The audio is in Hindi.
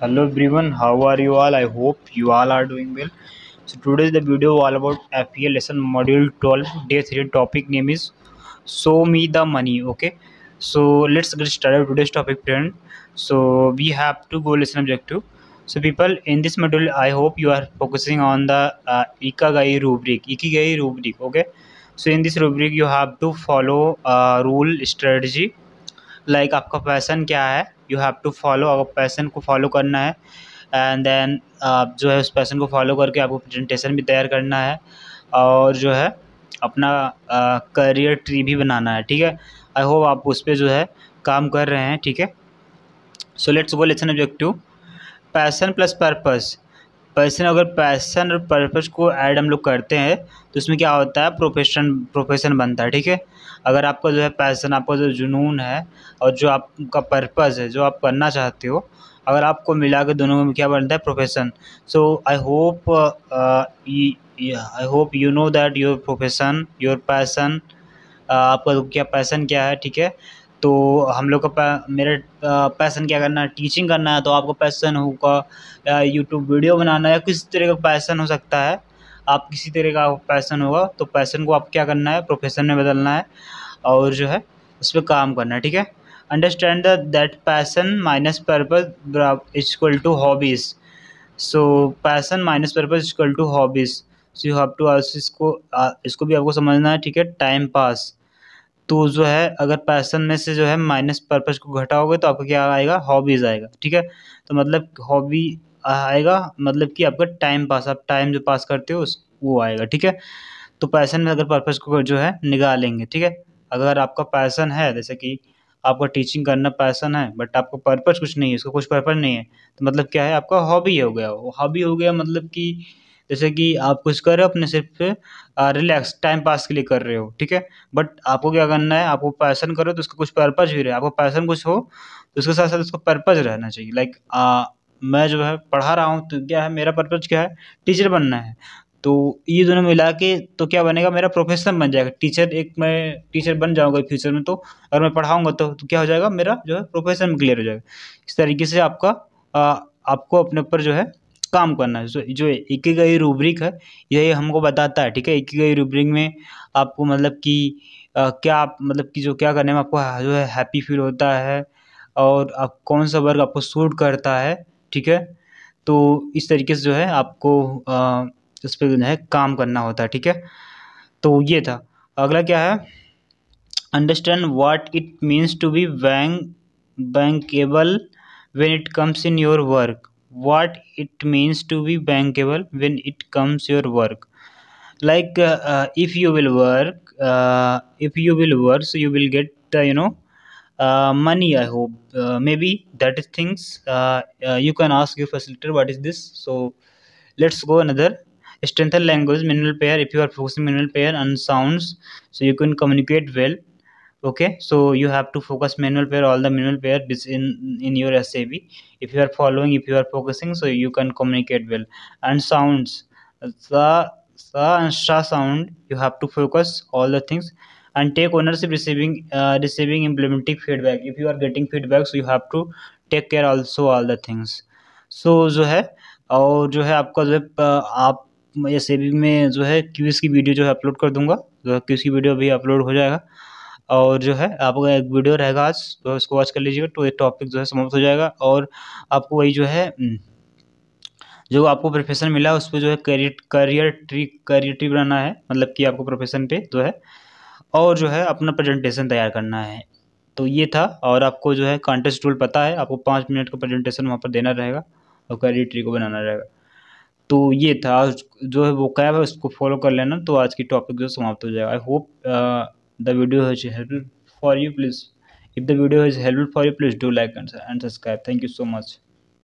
hello everyone how are you all i hope you all are doing well so today's the video all about fpa lesson module 12 day 3 topic name is show me the money okay so let's get started today's topic friend so we have to go lesson objective so people in this module i hope you are focusing on the uh, ikigai rubric ikigai rubric okay so in this rubric you have to follow uh, rule strategy like आपका पैसन क्या है यू हैव टू फॉलो अगर पैसन को फॉलो करना है एंड देन आप जो है उस पैसन को फॉलो करके आपको प्रजेंटेशन भी तैयार करना है और जो है अपना करियर ट्री भी बनाना है ठीक है आई होप आप उस पर जो है काम कर रहे हैं ठीक है so let's go lesson objective passion plus purpose passion अगर पैसन और पर्पज़ को ऐड हम लोग करते हैं तो उसमें क्या होता है प्रोफेशन प्रोफेशन बनता है ठीक है अगर आपका जो है पैसन आपका जो जुनून है और जो आपका पर्पज़ है जो आप करना चाहते हो अगर आपको मिला के दोनों में क्या बनता है profession so I hope I hope you know that your profession your passion आपका क्या पैसन क्या है ठीक है तो हम लोग का मेरा पैसन क्या करना है टीचिंग करना है तो आपको पैसन होगा या यूट्यूब वीडियो बनाना है किसी तरह का पैसन हो सकता है आप किसी तरह का पैसन होगा तो पैसन को आप क्या करना है प्रोफेशन में बदलना है और जो है उस पर काम करना है ठीक है understand that passion minus purpose is equal to hobbies so passion minus purpose is equal to hobbies so you have to इसको इसको भी आपको समझना है ठीक है टाइम पास तो जो है अगर पैसन में से जो है माइनस पर्पज़ को घटाओगे तो आपका क्या आएगा हॉबीज़ आएगा ठीक है तो मतलब हॉबी आएगा मतलब कि आपका टाइम पास आप टाइम जो पास करते हो उस वो आएगा ठीक है तो पैसन में अगर पर्पज़ को जो है निकालेंगे ठीक है अगर आपका पैसन है जैसे कि आपका टीचिंग करना पैसन है बट आपका पर्पज़ कुछ नहीं है उसका कुछ पर्पज़ नहीं है तो मतलब क्या है आपका हॉबी हो गया वो हॉबी हो गया मतलब कि जैसे कि आप कुछ कर रहे हो अपने सिर्फ रिलैक्स टाइम पास के लिए कर रहे हो ठीक है बट आपको क्या करना है आपको पैसन करो तो उसका कुछ पर्पज़ भी रहे आपको पैसन कुछ हो तो उसके साथ साथ उसका पर्पज़ रहना चाहिए लाइक मैं जो है पढ़ा रहा हूँ तो क्या है मेरा पर्पज़ क्या है टीचर बनना है तो ये दोनों मिला के तो क्या बनेगा मेरा प्रोफेशन बन जाएगा टीचर एक मैं टीचर बन जाऊंगा फ्यूचर में तो अगर मैं पढ़ाऊंगा तो, तो क्या हो जाएगा मेरा जो है प्रोफेशन क्लियर हो जाएगा इस तरीके से आपका आ, आपको अपने ऊपर जो है काम करना है जो एक गई रूब्रिक है यही हमको बताता है ठीक है एक गई रूब्रिक में आपको मतलब कि क्या आप मतलब कि जो क्या करने में आपको जो है हैप्पी फील होता है और आप कौन सा वर्ग आपको सूट करता है ठीक है तो इस तरीके से जो है आपको इस पर जो है काम करना होता है ठीक है तो ये था अगला क्या है understand what it means to be bank bankable when it comes in your work what it means to be bankable when it comes your work like uh, uh, if you will work uh, if you will work so you will get uh, you know uh, money i hope uh, maybe that is things you can ask your facilitator what is this so let's go another strengthen language minimal pair if you are focusing minimal pair and sounds so you can communicate well okay so you have to focus manual pair all the manual pair this in in your sab if you are following if you are focusing so you can communicate well and sounds sa sa and sha sound you have to focus all the things and take ownership receiving uh, receiving implementing feedback if you are getting feedback so you have to take care also all the things so jo hai aur jo hai aapka jo aap sab या jo hai जो ki video jo hai upload kar dunga jo दूंगा ki video bhi upload ho jayega और जो है आपका एक वीडियो रहेगा आज तो उसको वॉच कर लीजिएगा तो एक टॉपिक जो है समाप्त हो जाएगा और आपको वही जो है हम्म, जो आपको प्रोफेशन मिला है उस पर जो है career career tree career tree बनाना है मतलब कि आपको प्रोफेशन पे जो है और जो है अपना प्रेजेंटेशन तैयार करना है तो ये था और आपको जो है कॉन्टेस्ट टूल पता है आपको पाँच मिनट का प्रेजेंटेशन वहाँ पर देना रहेगा और करियर ट्री को बनाना रहेगा तो ये था जो है वो कैब है उसको फॉलो कर लेना तो आज की टॉपिक जो समाप्त हो जाएगा I hope the video is helpful for you please if the video is helpful for you please do like and subscribe thank you so much